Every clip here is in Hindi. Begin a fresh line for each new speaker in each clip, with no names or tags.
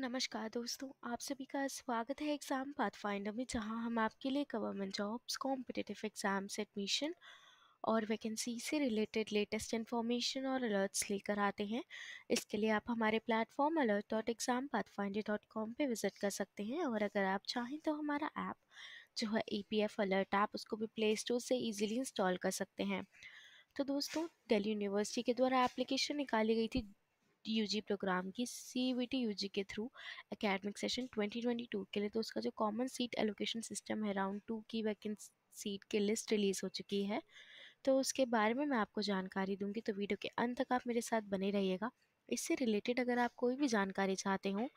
नमस्कार दोस्तों आप सभी का स्वागत है एग्ज़ाम पाथफाइंडर में जहां हम आपके लिए government jobs competitive exams admission और वैकेंसी से रिलेटेड लेटेस्ट इन्फॉर्मेशन और अलर्ट्स लेकर आते हैं इसके लिए आप हमारे platform alert dot exam path finder dot com पर विज़िट कर सकते हैं और अगर आप चाहें तो हमारा ऐप जो है E P F alert app उसको भी प्ले स्टोर से ईजिली इंस्टॉल कर सकते हैं तो दोस्तों दिल्ली यूनिवर्सिटी के द्वारा एप्लीकेशन निकाली गई थी यूजी प्रोग्राम की सीवीटी यूजी के थ्रू एकेडमिक सेशन 2022 के लिए तो उसका जो कॉमन सीट एलोकेशन सिस्टम है राउंड टू की वैकेंसी सीट की लिस्ट रिलीज़ हो चुकी है तो उसके बारे में मैं आपको जानकारी दूंगी तो वीडियो के अंत तक आप मेरे साथ बने रहिएगा इससे रिलेटेड अगर आप कोई भी जानकारी चाहते हो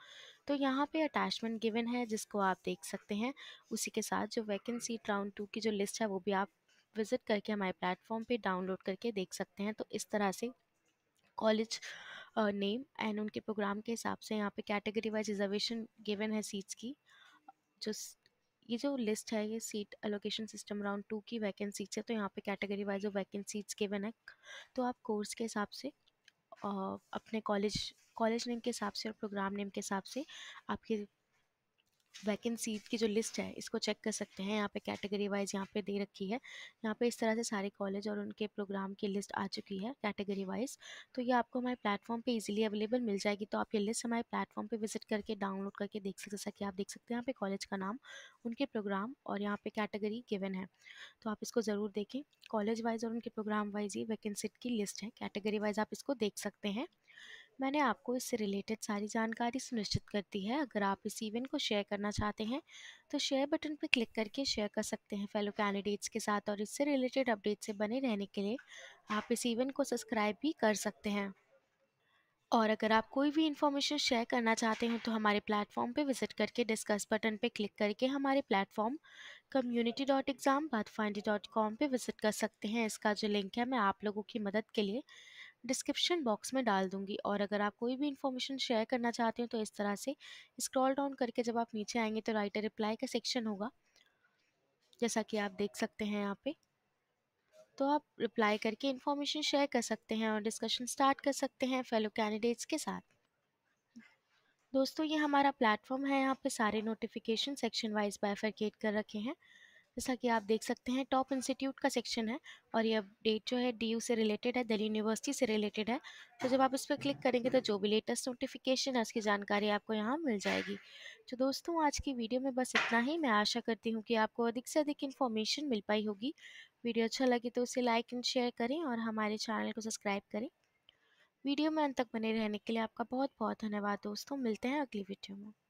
तो यहाँ पे अटैचमेंट गिवन है जिसको आप देख सकते हैं उसी के साथ जो वैकेंसी राउंड टू की जो लिस्ट है वो भी आप विज़िट करके हमारे प्लेटफॉर्म पे डाउनलोड करके देख सकते हैं तो इस तरह से कॉलेज नेम एंड उनके प्रोग्राम के हिसाब से यहाँ पे कैटेगरी वाइज रिजर्वेशन गिवन है सीट्स की जो ये जो लिस्ट है ये seat allocation system round two की वैकेंट सीट्स है तो यहाँ पे कैटेगरी वाइज जो वैकेंट सीट्स गिवन है तो आप कोर्स के हिसाब से अपने कॉलेज कॉलेज नेम के हिसाब से और प्रोग्राम नेम के हिसाब से आपके वैकेंसी की जो लिस्ट है इसको चेक कर सकते हैं यहाँ पे कैटेगरी वाइज यहाँ पे दे रखी है यहाँ पे इस तरह से सारे कॉलेज और उनके प्रोग्राम की लिस्ट आ चुकी है कैटेगरी वाइज तो ये आपको हमारे प्लेटफॉर्म पे इजीली अवेलेबल मिल जाएगी तो आप ये लिस्ट हमारे प्लेटफॉर्म पे विजिट करके डाउनलोड करके देख सकते जैसा कि आप देख सकते हैं यहाँ पे कॉलेज का नाम उनके प्रोग्राम और यहाँ पे कैटेगरी गिवन है तो आप इसको ज़रूर देखें कॉलेज वाइज और उनके प्रोग्राम वाइज ये वैकेंसी की लिस्ट है कैटेगरी वाइज आप इसको देख सकते हैं मैंने आपको इससे रिलेटेड सारी जानकारी सुनिश्चित कर दी है अगर आप इस इवेंट को शेयर करना चाहते हैं तो शेयर बटन पर क्लिक करके शेयर कर सकते हैं फेलो कैंडिडेट्स के साथ और इससे रिलेटेड अपडेट से बने रहने के लिए आप इस इवेंट को सब्सक्राइब भी कर सकते हैं और अगर आप कोई भी इन्फॉर्मेशन शेयर करना चाहते हैं तो हमारे प्लेटफॉर्म पे विजिट करके डिस्कस बटन पे क्लिक करके हमारे प्लेटफॉर्म कम्युनिटी डॉट एग्ज़ाम बात फाइंडी डॉट कॉम पर विजिट कर सकते हैं इसका जो लिंक है मैं आप लोगों की मदद के लिए डिस्क्रिप्शन बॉक्स में डाल दूंगी और अगर आप कोई भी इन्फॉर्मेशन शेयर करना चाहते हो तो इस तरह से स्क्रॉल डाउन करके जब आप नीचे आएंगे तो राइटर रिप्लाई का सेक्शन होगा जैसा कि आप देख सकते हैं यहाँ पे तो आप रिप्लाई करके इन्फॉर्मेशन शेयर कर सकते हैं और डिस्कशन स्टार्ट कर सकते हैं फेलो कैंडिडेट्स के साथ दोस्तों ये हमारा प्लेटफॉर्म है यहाँ पे सारे नोटिफिकेशन सेक्शन वाइज बाइफरकेट कर रखे हैं जैसा कि आप देख सकते हैं टॉप इंस्टीट्यूट का सेक्शन है और ये अपडेट जो है डी से रिलेटेड है दिल्ली यूनिवर्सिटी से रिलेटेड है तो जब आप इस पर क्लिक करेंगे तो जो भी लेटेस्ट नोटिफिकेशन है उसकी जानकारी आपको यहाँ मिल जाएगी तो दोस्तों आज की वीडियो में बस इतना ही मैं आशा करती हूँ कि आपको अधिक से अधिक इन्फॉर्मेशन मिल पाई होगी वीडियो अच्छा लगे तो उसे लाइक एंड शेयर करें और हमारे चैनल को सब्सक्राइब करें वीडियो में अंत तक बने रहने के लिए आपका बहुत बहुत धन्यवाद दोस्तों मिलते हैं अगली वीडियो में